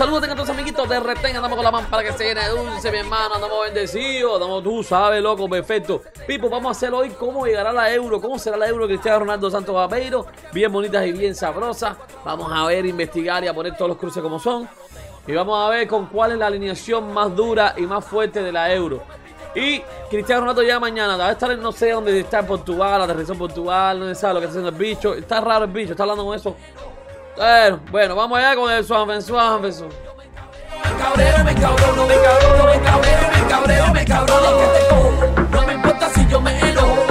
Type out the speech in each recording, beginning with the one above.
Saludos a todos amiguitos de Retén. Andamos con la mano para que se llene dulce, mi hermano. Andamos bendecidos. Andamos, tú sabes, loco, perfecto. Pipo, vamos a hacer hoy cómo llegará la euro. ¿Cómo será la euro Cristiano Ronaldo Santos Vapeiro? Bien bonitas y bien sabrosas. Vamos a ver, investigar y a poner todos los cruces como son. Y vamos a ver con cuál es la alineación más dura y más fuerte de la euro. Y Cristiano Ronaldo ya mañana va a estar no sé dónde está en Portugal, aterrizó en Portugal, no sé lo que está haciendo el bicho. Está raro el bicho, está hablando con eso bueno, bueno, vamos allá con el Swanfen, Swanfen. Me cabreo, me cabreo, no me cabreo, me cabreo, me cabreo, me cabreo, lo que te cojo. No me importa si yo me enojo.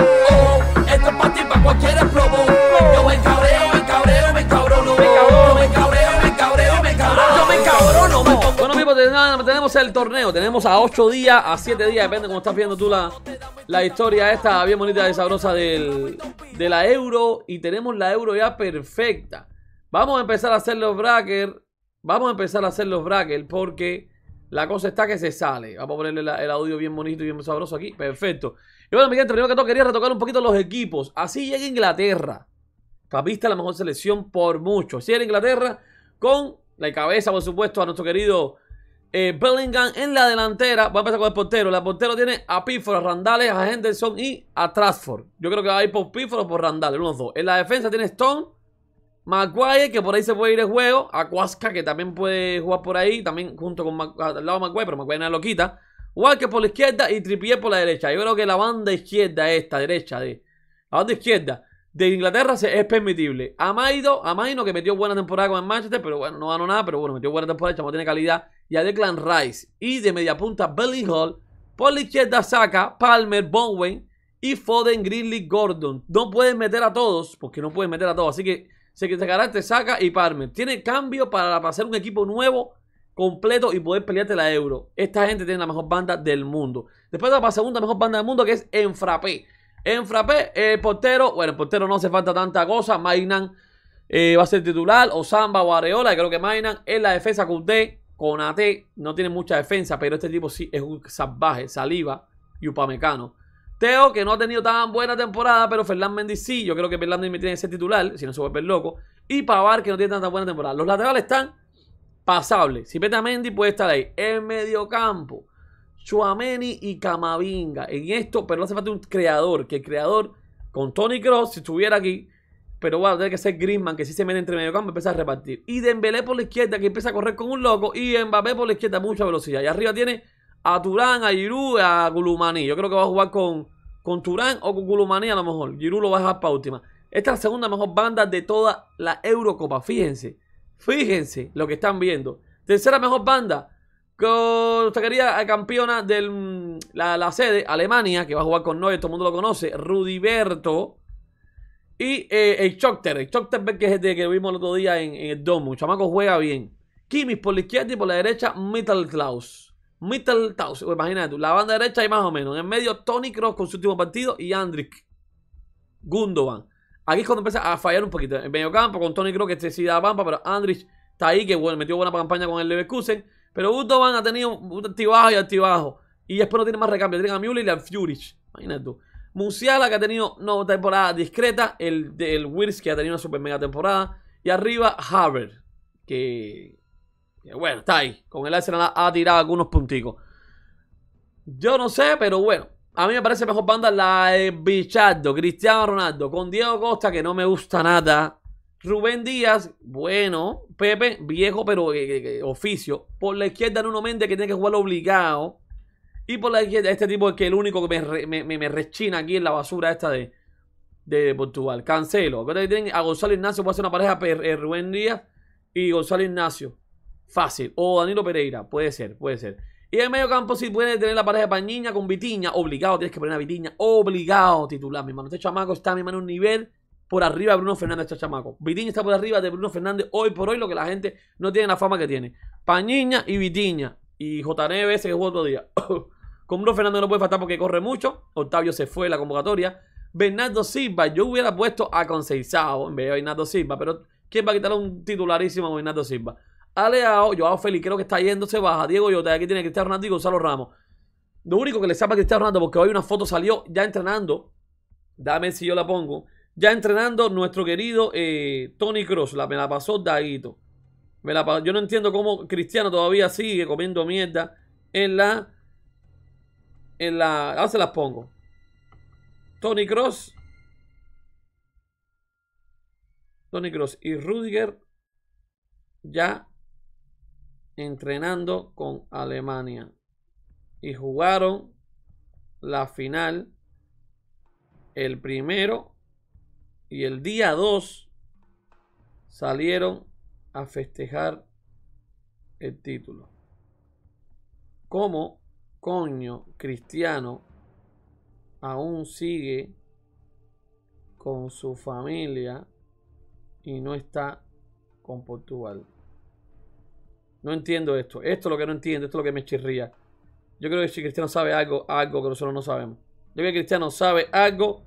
esto es para ti, para cualquiera explobo. Yo me cabreo, me cabreo, me cabreo, no me cabreo, me cabreo, me cabreo, me cabreo, yo me cabreo, no me cabreo. Bueno, tenemos el torneo. Tenemos a 8 días, a 7 días, depende cómo estás viendo tú la, la historia esta bien bonita y sabrosa del, de la Euro. Y tenemos la Euro ya perfecta. Vamos a empezar a hacer los brackets. Vamos a empezar a hacer los brackets porque la cosa está que se sale. Vamos a ponerle el audio bien bonito y bien sabroso aquí. Perfecto. Y bueno, Miguel, primero que todo quería retocar un poquito los equipos. Así llega Inglaterra. Capista la mejor selección por mucho. Así llega Inglaterra con la cabeza, por supuesto, a nuestro querido eh, Bellingham en la delantera. Va a empezar con el portero. El portero tiene a Píforo, a Randales, a Henderson y a Trasford. Yo creo que va a ir por Píforo o por Randales, uno dos. En la defensa tiene Stone McGuire, que por ahí se puede ir el juego. Acuasca, que también puede jugar por ahí. También junto con al lado de Maguire, pero McGuire no lo quita. Walker por la izquierda y Trippier por la derecha. Yo creo que la banda izquierda, esta derecha, de la banda izquierda de Inglaterra es permitible. Amaido, Amaino que metió buena temporada con el Manchester, pero bueno, no ganó nada, pero bueno, metió buena temporada, chamo tiene calidad. Y a Declan Rice y de media punta Hall Por la izquierda saca Palmer, Bowen y Foden, Greenlee, Gordon. No pueden meter a todos, porque no pueden meter a todos. Así que se sacará te saca y Parmen. Tiene cambio para hacer un equipo nuevo completo y poder pelearte la Euro. Esta gente tiene la mejor banda del mundo. Después va la segunda mejor banda del mundo que es Enfrape Enfrape, el portero, bueno, el portero no hace falta tanta cosa. Mainan eh, va a ser titular, O Samba o Areola, creo que Mainan. es la defensa con D, con AT, no tiene mucha defensa, pero este tipo sí es un salvaje, Saliva y Upamecano. Teo, que no ha tenido tan buena temporada, pero Fernán Mendy sí. Yo creo que Fernán Mendy tiene que ser titular, si no se vuelve loco. Y Pavar, que no tiene tanta buena temporada. Los laterales están pasables. Si a Mendy puede estar ahí. En medio campo, Chuameni y Camavinga. En esto, pero no hace falta un creador. Que el creador, con Tony Cross, si estuviera aquí, pero bueno, tiene que ser Griezmann, que si se mete entre medio campo, empieza a repartir. Y Dembélé por la izquierda, que empieza a correr con un loco. Y Mbappé por la izquierda, mucha velocidad. Y arriba tiene a Turán, a Girú, a Gulumani. Yo creo que va a jugar con, con Turán o con Gulumani a lo mejor. Girú lo va a dejar para última. Esta es la segunda mejor banda de toda la Eurocopa. Fíjense. Fíjense lo que están viendo. Tercera mejor banda. Con, quería campeona de mm, la, sede, Alemania, que va a jugar con Noy, todo el mundo lo conoce. Rudiberto. Y eh, el Chocter. El que es que vimos el otro día en, el Domo. chamaco juega bien. Kimis por la izquierda y por la derecha, Metal Klaus. Mr. Taus, imagínate tú, la banda derecha y más o menos. En medio, Tony Cross con su último partido y Andrich Gundogan. Aquí es cuando empieza a fallar un poquito. En medio campo con Tony Kroos que este sí da pampa, pero Andrich está ahí, que bueno, metió buena campaña con el Leverkusen. Pero Gundogan ha tenido un bajo y altibajo. Y después no tiene más recambio. Tienen a Müller y a Furich. Imagínate tú. Musiala que ha tenido una temporada discreta. El, el que ha tenido una super mega temporada. Y arriba Haver. Que bueno, está ahí. Con el Arsenal ha tirado algunos punticos. Yo no sé, pero bueno. A mí me parece mejor banda la de Bichardo, Cristiano Ronaldo, con Diego Costa, que no me gusta nada. Rubén Díaz, bueno. Pepe, viejo, pero eh, eh, eh, oficio. Por la izquierda, uno mente que tiene que jugar obligado. Y por la izquierda, este tipo es que el único que me, rechina aquí en la basura esta de, de Portugal. Cancelo. Acuérdate que a Gonzalo Ignacio, puede ser una pareja Rubén Díaz y Gonzalo Ignacio. Fácil. O Danilo Pereira, puede ser, puede ser. Y en medio campo, si puede tener la pareja de Pañiña con Vitiña, obligado, tienes que poner a Vitiña, obligado titular, mi hermano. Este chamaco está, mi hermano, un nivel por arriba de Bruno Fernández, este chamaco. Vitiña está por arriba de Bruno Fernández hoy por hoy, lo que la gente no tiene la fama que tiene. Pañiña y Vitiña. Y JNB ese que jugó otro día. con Bruno Fernández no puede faltar porque corre mucho. Octavio se fue la convocatoria. Bernardo Silva, yo hubiera puesto a Conceizado en vez de Bernardo Silva, pero ¿quién va a quitarle un titularísimo a Bernardo Silva? yo Joao Félix creo que está yéndose se baja. Diego Yota, aquí tiene Cristiano Ronaldo y Gonzalo Ramos. Lo único que le sepa a Cristiano Ronaldo, porque hoy una foto salió ya entrenando. Dame si yo la pongo. Ya entrenando nuestro querido eh, Tony Cross. La, me la pasó Daguito. Me la, yo no entiendo cómo Cristiano todavía sigue comiendo mierda en la. En la. Ahora se las pongo. Tony Cross. Tony Cross y Rudiger ya entrenando con Alemania y jugaron la final el primero y el día 2 salieron a festejar el título. como coño Cristiano aún sigue con su familia y no está con Portugal? No entiendo esto. Esto es lo que no entiendo. Esto es lo que me chirría. Yo creo que si Cristiano sabe algo, algo que nosotros no sabemos. Yo creo que Cristiano sabe algo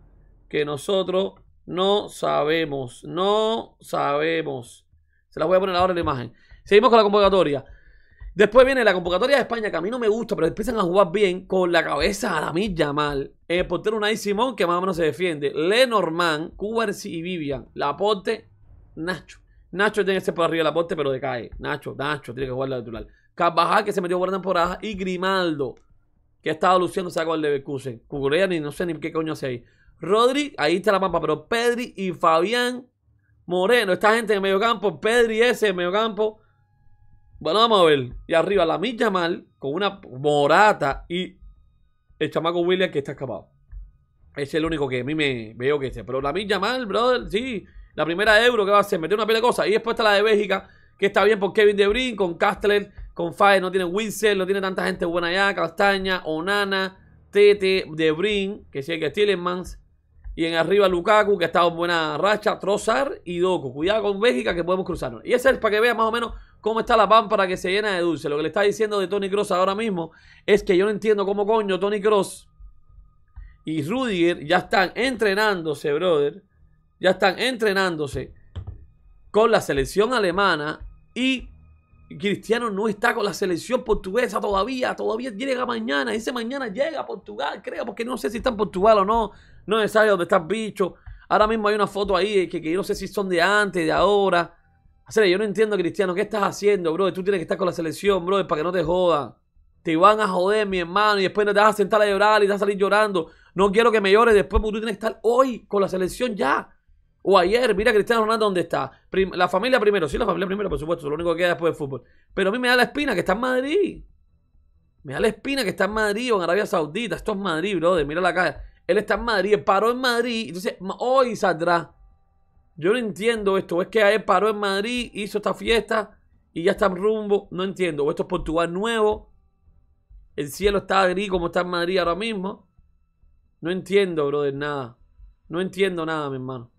que nosotros no sabemos. No sabemos. Se las voy a poner ahora en la imagen. Seguimos con la convocatoria. Después viene la convocatoria de España, que a mí no me gusta, pero empiezan a jugar bien con la cabeza a la milla mal. El portero y Simón, que más o menos se defiende. Lenormand, Cubers y Vivian. Laporte, Nacho. Nacho tiene ese ser por arriba de la pero decae. Nacho, Nacho tiene que jugar la natural. Carvajal, que se metió por la Y Grimaldo, que ha estado luciendo saco de el Leverkusen. Cucurea, ni no sé ni qué coño hace ahí. Rodri, ahí está la mapa. pero Pedri y Fabián Moreno. Esta gente en medio campo. Pedri ese en medio campo. Bueno, vamos a ver. Y arriba la Milla Mal con una morata y el chamaco William que está escapado. Es el único que a mí me veo que ese. Pero la Milla Mal, brother, sí. La primera Euro, que va a hacer? Meter una pila de cosas. Y después está la de Bélgica, que está bien por Kevin De con Castler, con Fae, no tiene Winsel, no tiene tanta gente buena ya. Castaña, Onana, Tete, De que sigue Tillemans. Y en arriba Lukaku, que está en buena racha, Trozar y Doku. Cuidado con Bélgica, que podemos cruzarnos. Y ese es para que vean más o menos cómo está la pámpara que se llena de dulce. Lo que le está diciendo de Tony Cross ahora mismo es que yo no entiendo cómo coño Tony Cross y Rudiger ya están entrenándose, brother ya están entrenándose con la selección alemana y Cristiano no está con la selección portuguesa todavía, todavía llega mañana, ese mañana llega a Portugal, creo, porque no sé si está en Portugal o no, no sé sabe dónde está el bicho. Ahora mismo hay una foto ahí eh, que, yo no sé si son de antes, de ahora. O yo no entiendo, Cristiano, ¿qué estás haciendo, bro? Tú tienes que estar con la selección, bro, para que no te jodan. Te van a joder, mi hermano, y después te vas a sentar a llorar y te vas a salir llorando. No quiero que me llores después, porque tú tienes que estar hoy con la selección ya. O ayer, mira Cristiano Ronaldo dónde está. la familia primero, sí, la familia primero, por supuesto, lo único que queda después del fútbol. Pero a mí me da la espina que está en Madrid. Me da la espina que está en Madrid o en Arabia Saudita. Esto es Madrid, brother. Mira la cara. Él está en Madrid, Él paró en Madrid. Entonces, hoy saldrá. Yo no entiendo esto. Es que él paró en Madrid, hizo esta fiesta y ya está en rumbo. No entiendo. O esto es Portugal nuevo. El cielo está gris como está en Madrid ahora mismo. No entiendo, brother, nada. No entiendo nada, mi hermano.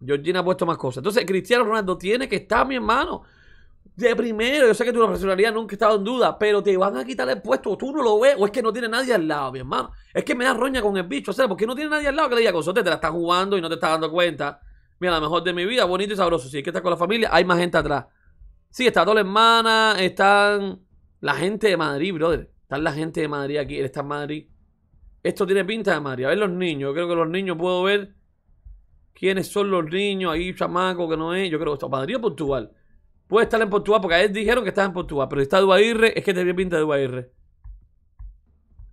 Georgina ha puesto más cosas. Entonces, Cristiano Ronaldo tiene que estar, mi hermano. De primero, yo sé que tu profesionalidad nunca ha estado en duda, pero te van a quitar el puesto, tú no lo ves, o es que no tiene nadie al lado, mi hermano. Es que me da roña con el bicho, o sea, porque no tiene nadie al lado que le diga, consorte, te la estás jugando y no te estás dando cuenta. Mira, la mejor de mi vida, bonito y sabroso. Si sí, es que estás con la familia, hay más gente atrás. Sí, está toda la hermana, están la gente de Madrid, brother. Están la gente de Madrid aquí, él está en Madrid. Esto tiene pinta de Madrid. A ver los niños, creo que los niños puedo ver quiénes son los niños ahí, chamaco, que no es. Yo creo que está Madrid o Portugal. Puede estar en Portugal, porque a dijeron que está en Portugal, pero si está Duairre, es que te pinta de Duairre.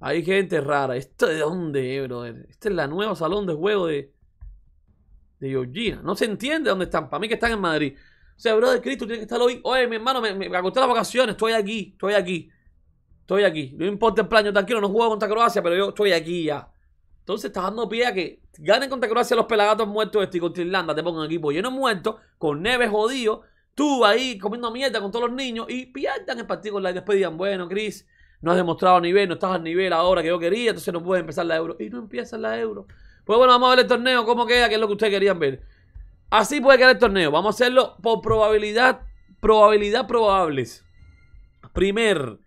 Hay gente rara. ¿Esto de dónde, brother? Este es el nuevo salón de juego de, de Georgina. No se entiende dónde están. Para mí que están en Madrid. O sea, brother, Cristo tiene que estar hoy. Oye, mi hermano, me, me, acosté las vacaciones. Estoy aquí, estoy aquí. Estoy aquí. No importa el plan, yo tranquilo, no juego contra Croacia, pero yo estoy aquí ya. Entonces estás dando pie a que ganen contra Croacia los pelagatos muertos estoy y contra Irlanda te pongan equipo lleno muerto, con Neves jodido, tú ahí comiendo mierda con todos los niños y pierdan el partido con la y después digan, bueno, Chris, no has demostrado nivel, no estás al nivel ahora que yo quería, entonces no puedes empezar la euro. Y no empiezan la euro. Pues bueno, vamos a ver el torneo, cómo queda, qué es lo que ustedes querían ver. Así puede quedar el torneo. Vamos a hacerlo por probabilidad, probabilidad probables. Primer,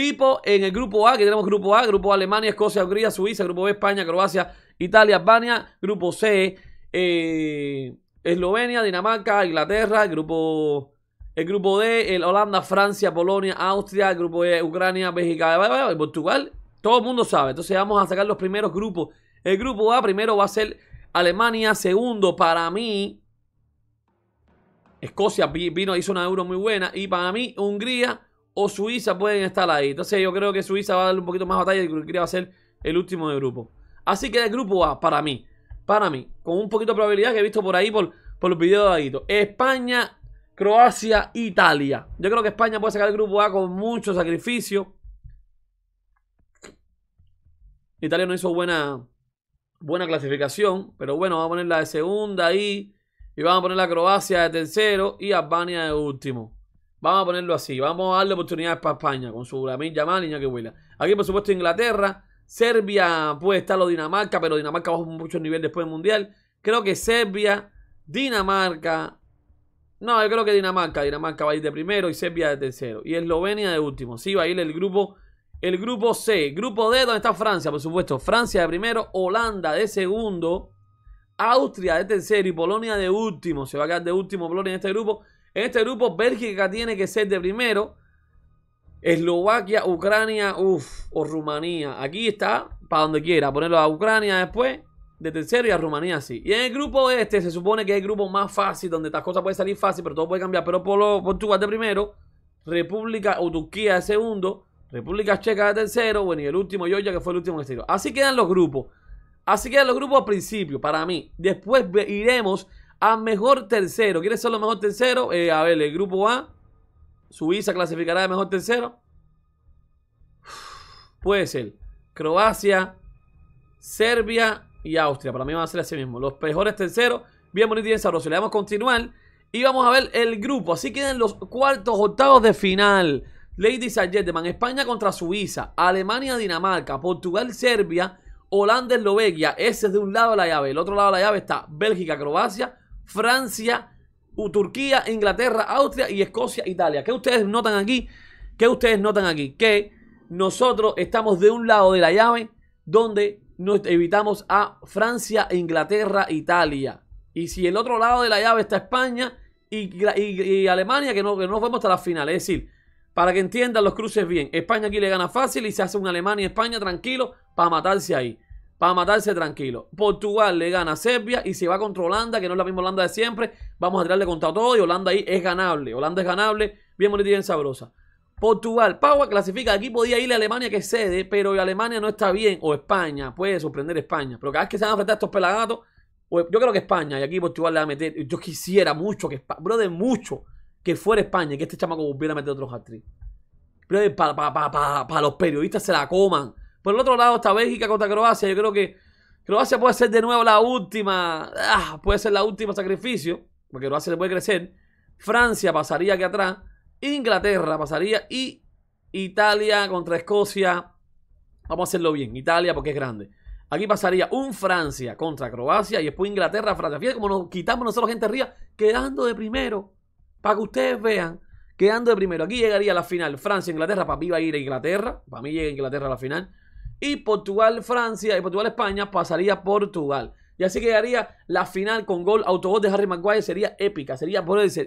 Tipo en el grupo A, que tenemos grupo A, grupo Alemania, Escocia, Hungría, Suiza, grupo B, España, Croacia, Italia, Albania, grupo C, eh, Eslovenia, Dinamarca, Inglaterra, grupo, el grupo D, Holanda, Francia, Polonia, Austria, grupo E, Ucrania, México, Portugal, todo el mundo sabe. Entonces vamos a sacar los primeros grupos. El grupo A primero va a ser Alemania, segundo para mí, Escocia vino, hizo una euro muy buena, y para mí Hungría, o Suiza pueden estar ahí. Entonces yo creo que Suiza va a dar un poquito más batalla y va a ser el último de grupo. Así que el grupo A, para mí, para mí, con un poquito de probabilidad que he visto por ahí por, por los videos de España, Croacia, Italia. Yo creo que España puede sacar el grupo A con mucho sacrificio. Italia no hizo buena, buena clasificación, pero bueno, vamos a ponerla de segunda ahí. Y vamos a poner la Croacia de tercero y Albania de último. Vamos a ponerlo así. Vamos a darle oportunidades para España con su Lamine Yamal y que vuela Aquí, por supuesto, Inglaterra. Serbia puede estar o Dinamarca, pero Dinamarca baja mucho el nivel después del Mundial. Creo que Serbia, Dinamarca. No, yo creo que Dinamarca. Dinamarca va a ir de primero y Serbia de tercero. Y Eslovenia de último. Sí, va a ir el grupo, el grupo C. Grupo D, donde está Francia, por supuesto. Francia de primero, Holanda de segundo. Austria de tercero y Polonia de último. Se va a quedar de último Polonia en este grupo. En este grupo, Bélgica tiene que ser de primero. Eslovaquia, Ucrania, uff, o Rumanía. Aquí está, para donde quiera. Ponerlo a Ucrania después, de tercero y a Rumanía sí. Y en el grupo este se supone que es el grupo más fácil, donde estas cosas pueden salir fácil, pero todo puede cambiar. Pero Portugal de primero, República o Turquía de segundo, República Checa de tercero, bueno, y el último ya que fue el último que Así quedan los grupos. Así quedan los grupos al principio, para mí. Después iremos a mejor tercero. ¿Quiere ser lo mejor tercero? Eh, a ver, el grupo A. Suiza clasificará de mejor tercero. Puede ser. Croacia, Serbia y Austria. Para mí va a ser así mismo. Los mejores terceros. Bien bonito y bien sabroso. Le damos continuar. Y vamos a ver el grupo. Así quedan los cuartos, octavos de final. Ladies and España contra Suiza, Alemania, Dinamarca, Portugal, Serbia, Holanda, Eslovenia. Ese es de un lado la llave. El otro lado de la llave está Bélgica, Croacia, Francia, Turquía, Inglaterra, Austria y Escocia, Italia. ¿Qué ustedes notan aquí? ¿Qué ustedes notan aquí? Que nosotros estamos de un lado de la llave donde nos evitamos a Francia, Inglaterra, Italia. Y si el otro lado de la llave está España y, Alemania, que no, que no hasta la final. Es decir, para que entiendan los cruces bien, España aquí le gana fácil y se hace un Alemania-España y tranquilo para matarse ahí para matarse tranquilo. Portugal le gana a Serbia y se va contra Holanda, que no es la misma Holanda de siempre. Vamos a tirarle contra todo y Holanda ahí es ganable. Holanda es ganable, bien bonita y bien sabrosa. Portugal, Paua, clasifica. Aquí podía irle a Alemania que cede, pero Alemania no está bien. O España, puede sorprender España. Pero cada vez que se van a enfrentar estos pelagatos, yo creo que España, y aquí Portugal le va a meter. Yo quisiera mucho que España, brother, mucho que fuera España y que este chamaco volviera a meter otro hat-trick. Brother, para los periodistas se la coman. Por el otro lado está Bélgica contra Croacia. Yo creo que Croacia puede ser de nuevo la última. Ah, puede ser la última sacrificio. Porque Croacia le puede crecer. Francia pasaría aquí atrás. Inglaterra pasaría. Y Italia contra Escocia. Vamos a hacerlo bien. Italia porque es grande. Aquí pasaría un Francia contra Croacia y después Inglaterra, Francia. Fíjate cómo nos quitamos nosotros gente arriba, quedando de primero. Para que ustedes vean, quedando de primero. Aquí llegaría la final. Francia, Inglaterra. Para mí va a ir a Inglaterra. Para mí llega Inglaterra a la final y Portugal-Francia y Portugal-España pasaría Portugal. Y así quedaría la final con gol autogol de Harry Maguire. Sería épica, sería,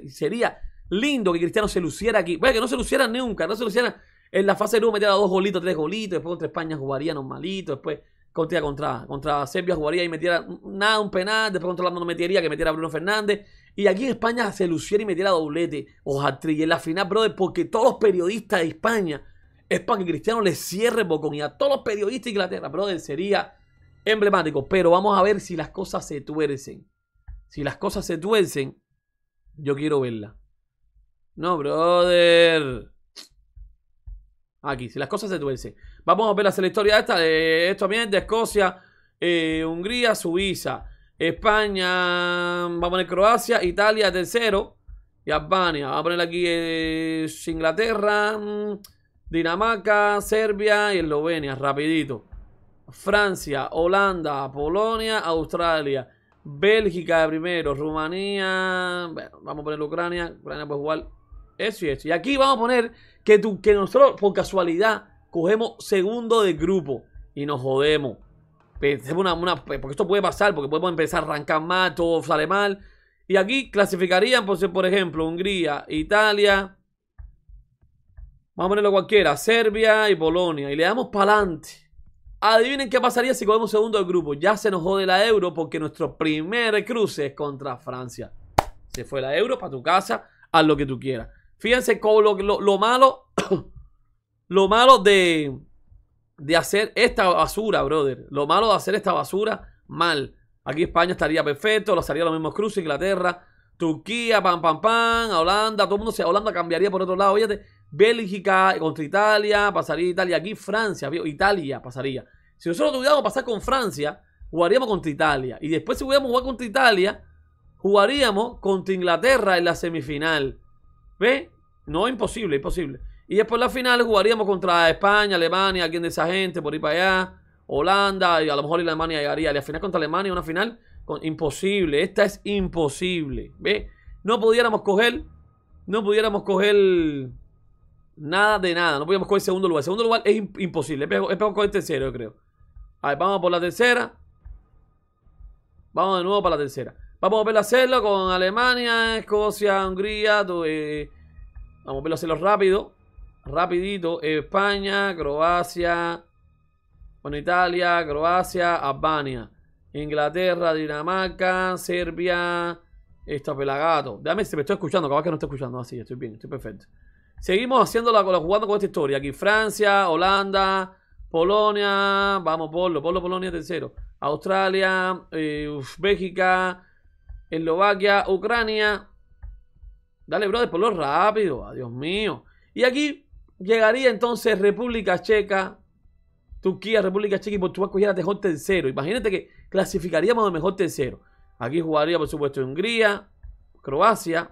sería lindo que Cristiano se luciera aquí. Vaya, que no se luciera nunca, no se luciera en la fase de 1 metiera dos golitos, tres golitos, después contra España jugaría normalito, después contra, contra, Serbia jugaría y metiera nada, un penal, después contra Holanda no metiera, que metiera Bruno Fernández, y aquí en España se luciera y metiera doblete o hat en la final, brother, porque todos los periodistas de España es para que Cristiano le cierre Bocón y a todos los periodistas de Inglaterra, brother, sería emblemático. Pero vamos a ver si las cosas se tuercen. Si las cosas se tuercen, yo quiero verla. No, brother. Aquí, si las cosas se tuercen. Vamos a ver la historia esta de esto también de Escocia, eh, Hungría, Suiza, España, vamos a poner Croacia, Italia tercero y Albania. Vamos a poner aquí eh, Inglaterra. Mm, Dinamarca, Serbia y Eslovenia, rapidito. Francia, Holanda, Polonia, Australia, Bélgica de primero, Rumanía, vamos a poner Ucrania, Ucrania pues jugar. eso y eso. Y aquí vamos a poner que, que nosotros por casualidad cogemos segundo de grupo y nos jodemos. porque esto puede pasar, porque podemos empezar a arrancar mal, todo sale mal. Y aquí clasificarían, pues, por ejemplo, Hungría, Italia, Vamos a ponerlo cualquiera. Serbia y Polonia. Y le damos para adelante. Adivinen qué pasaría si cogemos segundo del grupo. Ya se nos jode la euro porque nuestro primer cruce es contra Francia. Se fue la euro para tu casa. a lo que tú quieras. Fíjense lo, malo. lo malo de, de hacer esta basura, brother. Lo malo de hacer esta basura mal. Aquí España estaría perfecto. Lo haría los mismos cruces. Inglaterra. Turquía, pam, pam, pam, Holanda, todo el mundo se Holanda cambiaría por otro lado. fíjate Bélgica contra Italia, pasaría Italia. Aquí Francia, Italia pasaría. Si nosotros tuviéramos pasar con Francia, jugaríamos contra Italia. Y después, si pudiéramos jugar contra Italia, jugaríamos contra Inglaterra en la semifinal. ¿Ve? No, imposible, imposible. Y después en la final jugaríamos contra España, Alemania, alguien de esa gente, por ir para allá, Holanda, y a lo mejor Alemania llegaría. Y al final contra Alemania, una final imposible. Esta es imposible. ¿Ve? No pudiéramos coger, no pudiéramos coger Nada de nada. No podíamos coger segundo lugar. Segundo lugar es imposible. Es con coger tercero, yo creo. A ver, vamos por la tercera. Vamos de nuevo para la tercera. Vamos a verlo hacerlo con Alemania, Escocia, Hungría. Eh, vamos a verlo hacerlo rápido. Rapidito. España, Croacia. Con Italia, Croacia, Albania. Inglaterra, Dinamarca, Serbia. esto pelagato. Dame si me estoy escuchando. Capaz que no estoy escuchando. Así, ah, estoy bien, estoy perfecto. Seguimos haciéndola jugando con esta historia. Aquí Francia, Holanda, Polonia, vamos, por Polo, Polonia tercero. Australia, eh, Bélgica, Eslovaquia, Ucrania. Dale, brother, ponlo rápido, adiós ah, mío. Y aquí llegaría entonces República Checa, Turquía, República Checa y Portugal cogiera mejor tercero. Imagínate que clasificaríamos de mejor tercero. Aquí jugaría, por supuesto, Hungría, Croacia,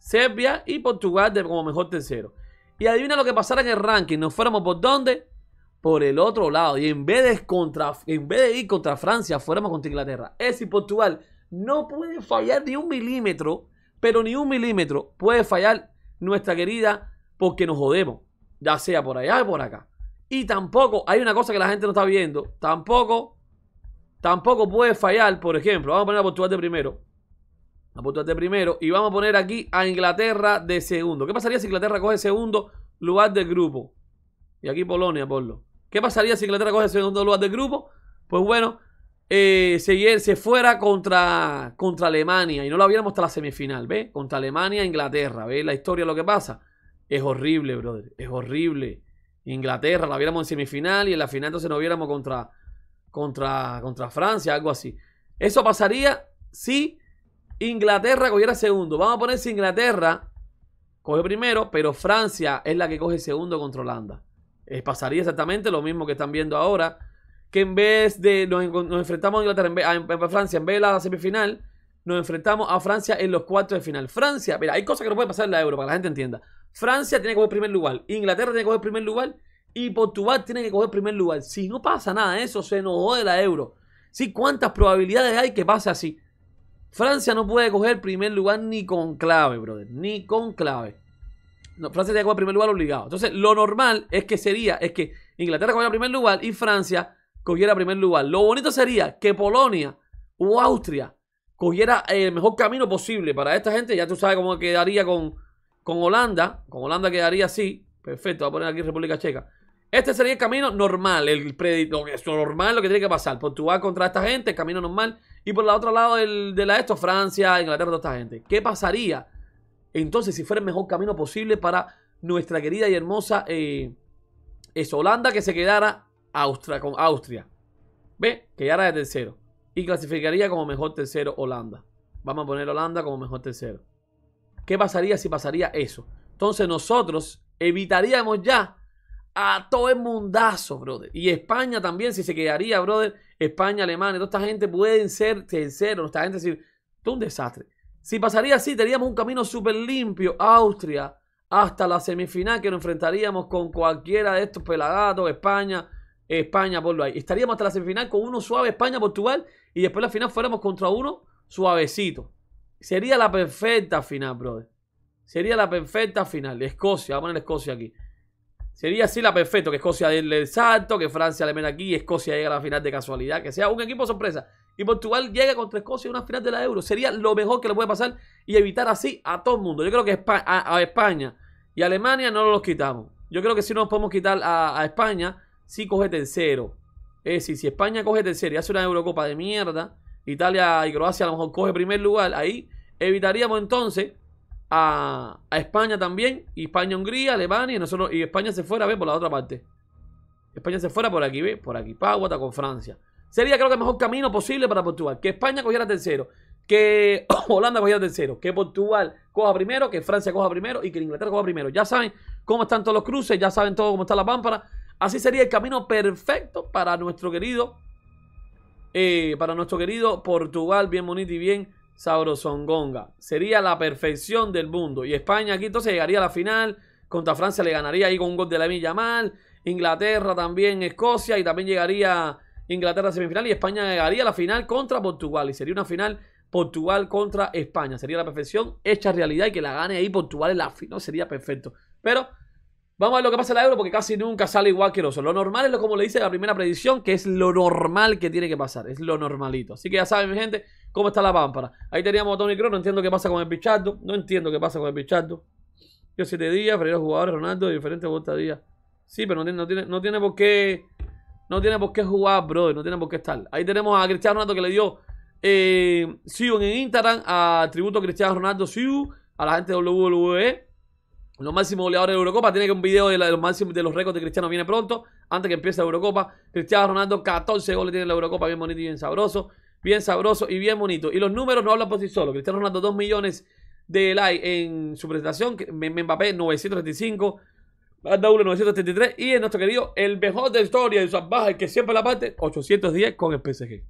Serbia y Portugal de como mejor tercero. Y adivina lo que pasara en el ranking. Nos fuéramos por dónde? Por el otro lado. Y en vez de, contra, en vez de ir contra Francia, fuéramos contra Inglaterra. Es decir, Portugal no puede fallar ni un milímetro, pero ni un milímetro puede fallar nuestra querida porque nos jodemos. Ya sea por allá o por acá. Y tampoco, hay una cosa que la gente no está viendo. Tampoco, tampoco puede fallar, por ejemplo, vamos a poner a Portugal de primero de primero. Y vamos a poner aquí a Inglaterra de segundo. ¿Qué pasaría si Inglaterra coge segundo lugar del grupo? Y aquí Polonia, lo... ¿Qué pasaría si Inglaterra coge segundo lugar del grupo? Pues bueno, eh, se, se, fuera contra, contra Alemania y no la viéramos hasta la semifinal, ¿ves? Contra Alemania e Inglaterra, ¿ves? La historia, lo que pasa. Es horrible, brother. Es horrible. Inglaterra la viéramos en semifinal y en la final entonces nos viéramos contra, contra, contra Francia, algo así. Eso pasaría si Inglaterra cogiera segundo. Vamos a poner si Inglaterra coge primero, pero Francia es la que coge segundo contra Holanda. Eh, pasaría exactamente lo mismo que están viendo ahora. Que en vez de nos, enfrentamos a Inglaterra, en Francia, en vez de la semifinal, nos enfrentamos a Francia en los cuartos de final. Francia, mira, hay cosas que no pueden pasar en la Euro, para que la gente entienda. Francia tiene que coger primer lugar, Inglaterra tiene que coger primer lugar y Portugal tiene que coger primer lugar. Si no pasa nada, eso se nos jode la Euro. ¿Sí? ¿Cuántas probabilidades hay que pase así? Francia no puede coger primer lugar ni con clave, brother. Ni con clave. No, Francia tiene que coger primer lugar obligado. Entonces, lo normal es que sería, es que Inglaterra cogiera primer lugar y Francia cogiera primer lugar. Lo bonito sería que Polonia o Austria cogiera eh, el mejor camino posible para esta gente. Ya tú sabes cómo quedaría con, con Holanda. Con Holanda quedaría así. Perfecto, voy a poner aquí República Checa. Este sería el camino normal, el predito, normal lo que tiene que pasar. Portugal contra esta gente, camino normal. Y por el la otro lado de la esto, Francia, Inglaterra, toda esta gente. ¿Qué pasaría entonces si fuera el mejor camino posible para nuestra querida y hermosa eh, es Holanda que se quedara Austria, con Austria? ¿Ve? Quedara de tercero. Y clasificaría como mejor tercero Holanda. Vamos a poner Holanda como mejor tercero. ¿Qué pasaría si pasaría eso? Entonces nosotros evitaríamos ya a todo el mundazo, brother. Y España también, si se quedaría, brother, España, Alemania, toda esta gente pueden ser terceros, esta gente decir, todo un desastre. Si pasaría así, teníamos un camino súper limpio, Austria, hasta la semifinal que nos enfrentaríamos con cualquiera de estos pelagatos, España, España, por lo ahí. Estaríamos hasta la semifinal con uno suave, España, Portugal, y después la final fuéramos contra uno suavecito. Sería la perfecta final, brother. Sería la perfecta final. Escocia, vamos a poner Escocia aquí. Sería así la perfecto, que Escocia dé el salto, que Francia le meta aquí, Escocia llega a la final de casualidad, que sea un equipo sorpresa. Y Portugal llega contra Escocia en una final de la Euro. Sería lo mejor que le puede pasar y evitar así a todo el mundo. Yo creo que a, España y Alemania no los quitamos. Yo creo que si no nos podemos quitar a, España, si sí coge tercero. Es decir, si España coge tercero y hace una Eurocopa de mierda, Italia y Croacia a lo mejor coge primer lugar, ahí evitaríamos entonces a, España también. España, Hungría, Alemania y nosotros. Y España se fuera, ve, por la otra parte. España se fuera por aquí, ve, por aquí, Páguata con Francia. Sería, creo que, el mejor camino posible para Portugal. Que España cogiera tercero. Que Holanda cogiera tercero. Que Portugal coja primero. Que Francia coja primero. Y que Inglaterra coja primero. Ya saben cómo están todos los cruces. Ya saben todo cómo está la pámpara. Así sería el camino perfecto para nuestro querido. Eh, para nuestro querido Portugal, bien bonito y bien Songonga. Sería la perfección del mundo. Y España aquí entonces llegaría a la final. Contra Francia le ganaría ahí con un gol de la Milla Mal. Inglaterra también, Escocia. Y también llegaría Inglaterra a semifinal. Y España llegaría a la final contra Portugal. Y sería una final Portugal contra España. Sería la perfección hecha realidad. Y que la gane ahí Portugal en la final. Sería perfecto. Pero Vamos a ver lo que pasa en la Euro porque casi nunca sale igual que el oso. Lo normal es lo como le dice la primera predicción, que es lo normal que tiene que pasar. Es lo normalito. Así que ya saben, mi gente, ¿Cómo está la pámpara? Ahí teníamos a Tony Kroos, no entiendo qué pasa con el Bichardo. No entiendo qué pasa con el Bichardo. Yo siete días, Ferreira jugadores, Ronaldo, de diferentes días. Sí, pero no tiene, no tiene, por qué. No tiene por qué jugar, brother. No tiene por qué estar. Ahí tenemos a Cristiano Ronaldo que le dio eh, en Instagram. A tributo Cristiano Ronaldo Siu. A la gente de WWE. Los máximos goleadores de Eurocopa. Tiene que un video de, los máximos de los récords de Cristiano viene pronto. Antes que empiece la Eurocopa. Cristiano Ronaldo, 14 goles tiene la Eurocopa. Bien bonito y bien sabroso bien sabroso y bien bonito. Y los números no hablan por sí solos. Cristiano Ronaldo, 2 millones de likes en su presentación. Mbappé, 935. 1 933 y en nuestro querido el mejor de historia, de Baja, que siempre la parte, 810 con el PSG.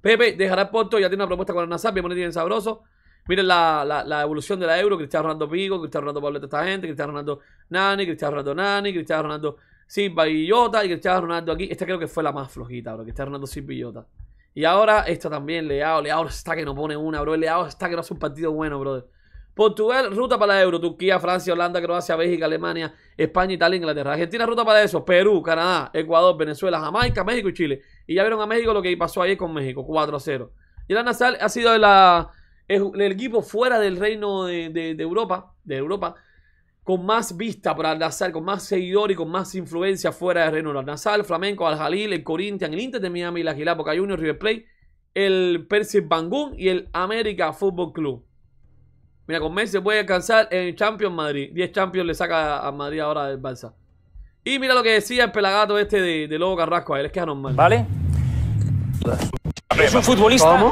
Pepe dejará el Porto, ya tiene una propuesta con el Nazar, bien bonito y bien sabroso. Miren la, la, evolución de la Euro, Cristiano Ronaldo Vigo, Cristiano Ronaldo Pablo esta gente, Cristiano Ronaldo Nani, Cristiano Ronaldo Nani, Cristiano Ronaldo Silva y Jota y Cristiano Ronaldo aquí. Esta creo que fue la más flojita, bro, Cristiano Ronaldo Silva y y ahora esto también, Leao, Leao está que no pone una, bro. Leao está que no hace un partido bueno, brother. Portugal, ruta para la Euro. Turquía, Francia, Holanda, Croacia, Bélgica, Alemania, España, Italia, Inglaterra. Argentina, ruta para eso. Perú, Canadá, Ecuador, Venezuela, Jamaica, México y Chile. Y ya vieron a México lo que pasó ahí con México, 4-0. Y la nasal ha sido la, el, equipo fuera del reino de Europa, de Europa, con más vista para Al-Nazar, con más seguidor y con más influencia fuera de Reino Al-Nazar, Flamenco, Al-Jalil, el Corinthians, el Inter de Miami, la gilapoca Junior, River Plate, el Percy Bangun y el América Fútbol Club. Mira, con Messi puede alcanzar el Champions Madrid. 10 Champions le saca a Madrid ahora del Barça. Y mira lo que decía el pelagato este de, Lobo Carrasco. A él es que es anormal. ¿Vale? Es un futbolista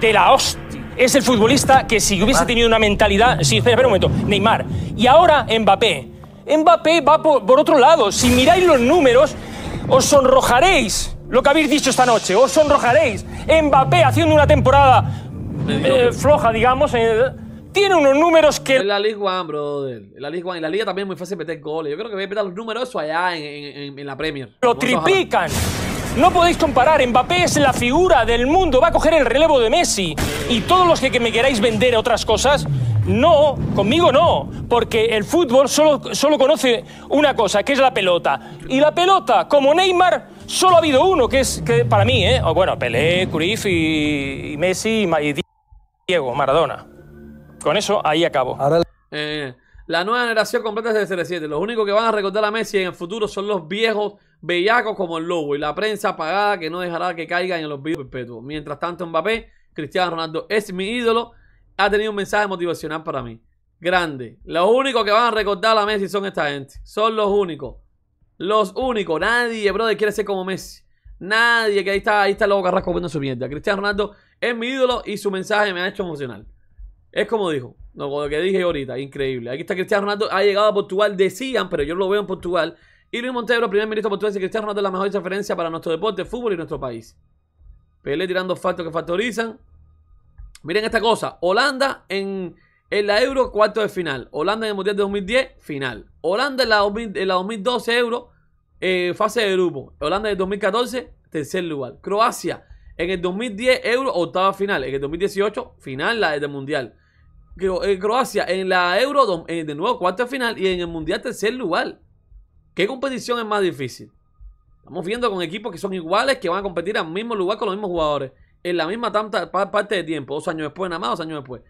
de la hostia es el futbolista que si hubiese tenido una mentalidad... Sí, espera, un momento. Neymar. Y ahora Mbappé. Mbappé va por, otro lado. Si miráis los números, os sonrojaréis lo que habéis dicho esta noche. Os sonrojaréis. Mbappé haciendo una temporada eh, floja, digamos. Eh, tiene unos números que... En la League One, brother. En la la Liga también es muy fácil meter goles. Yo creo que voy a meter los números allá en, en la Premier. Lo triplican. No podéis comparar, Mbappé es la figura del mundo, va a coger el relevo de Messi. Y todos los que, me queráis vender otras cosas, no, conmigo no, porque el fútbol solo, solo conoce una cosa, que es la pelota. Y la pelota, como Neymar, solo ha habido uno, que es que para mí, ¿eh? Oh, bueno, Pelé, Cruyff y, Messi y Diego, Maradona. Con eso, ahí acabo. Eh, la nueva generación completa es de CR7. Los únicos que van a recordar a Messi en el futuro son los viejos Bellaco como el lobo y la prensa apagada que no dejará que caiga en los olvido perpetuo. Mientras tanto, Mbappé, Cristiano Ronaldo es mi ídolo, ha tenido un mensaje motivacional para mí. Grande. Los únicos que van a recordar a Messi son esta gente. Son los únicos. Los únicos. Nadie, brother, quiere ser como Messi. Nadie, que ahí está, ahí está Lobo Carrasco viendo su mierda. Cristiano Ronaldo es mi ídolo y su mensaje me ha hecho emocional. Es como dijo, lo que dije ahorita, increíble. Aquí está Cristiano Ronaldo, ha llegado a Portugal, decían, pero yo lo veo en Portugal, y Luis primer ministro portugués y Cristiano de la mejor referencias para nuestro deporte, fútbol y nuestro país. Pele tirando factos que factorizan. Miren esta cosa. Holanda en, la Euro, cuarto de final. Holanda en el Mundial de 2010, final. Holanda en la, la 2012 Euro, eh, fase de grupo. Holanda en el 2014, tercer lugar. Croacia en el 2010 Euro, octava final. En el 2018, final la del Mundial. Eh, Croacia en la Euro, eh, de nuevo cuarto de final. Y en el Mundial, tercer lugar. ¿Qué competición es más difícil? Estamos viendo con equipos que son iguales, que van a competir al mismo lugar con los mismos jugadores. En la misma tanta parte de tiempo. Dos años después, nada más, dos años después.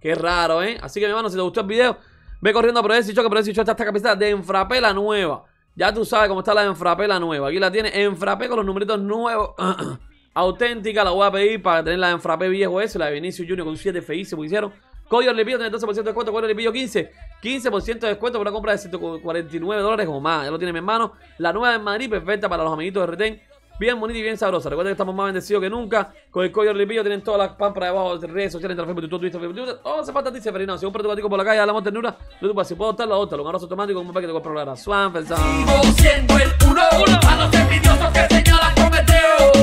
Qué raro, ¿eh? Así que, mi hermano, si te gustó el video, ve corriendo a Progres y Choque. y Choque está esta camiseta de Enfrapé la nueva. Ya tú sabes cómo está la Enfrapé la nueva. Aquí la tiene Enfrapé con los numeritos nuevos. Auténtica, la voy a pedir para tener la Enfrapé viejo ese, la de Vinicius Junior con 7 feísimos que hicieron. Coyor Envío tiene 12% de descuento, le Lipillo 15. 15% de descuento por una compra de 149 dólares o más. Ya lo tiene mi hermano, La nueva en Madrid, perfecta para los amiguitos de Retén. Bien bonita y bien sabrosa. Recuerden que estamos más bendecidos que nunca. Con el le Lipillo tienen todas las para debajo de redes sociales, entre Facebook, Twitter, Twitter, Twitter. Oh, a falta dice Ferdinando. Si un tu por la calle, a la ternura. No te si puedo la otra, lo abrazo automático, un paquete que te para la Swan, pensando. Sigo el uno, A envidiosos que señalan Prometeo.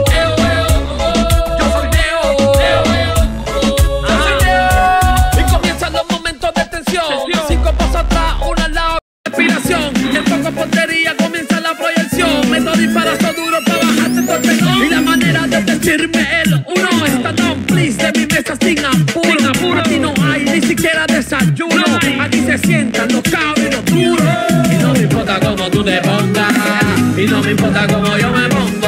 conspiración. Y el poco portería comienza la proyección. Meto disparazo duro para bajarte todo el Y la manera de decirme el uno. Está tan please de mi mesa sin apuro. Aquí no hay ni siquiera desayuno. Aquí se sientan los cabros y duros. Y no me importa cómo tú te pongas. Y no me importa cómo yo me ponga.